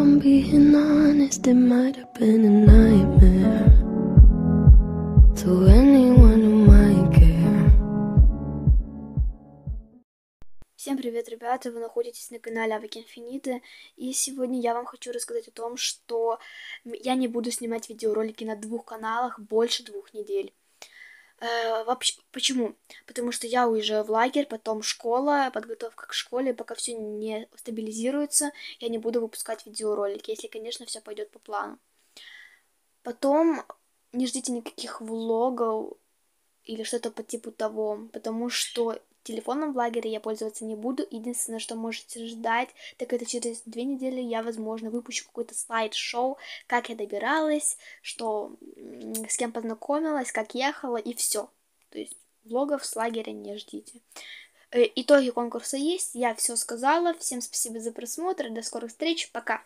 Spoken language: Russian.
I'm being honest, it might have been a nightmare to anyone who might care. Всем привет, ребята! Вы находитесь на канале Авик Инфиниты, и сегодня я вам хочу рассказать о том, что я не буду снимать видеоролики на двух каналах больше двух недель. Э, вообще, почему? Потому что я уезжаю в лагерь, потом школа, подготовка к школе, пока все не стабилизируется, я не буду выпускать видеоролики, если, конечно, все пойдет по плану. Потом не ждите никаких влогов или что-то по типу того, потому что Телефоном в лагере я пользоваться не буду. Единственное, что можете ждать, так это через две недели я, возможно, выпущу какой-то слайд-шоу, как я добиралась, что с кем познакомилась, как ехала и все. То есть влогов с лагеря не ждите. Э, итоги конкурса есть, я все сказала. Всем спасибо за просмотр, до скорых встреч, пока!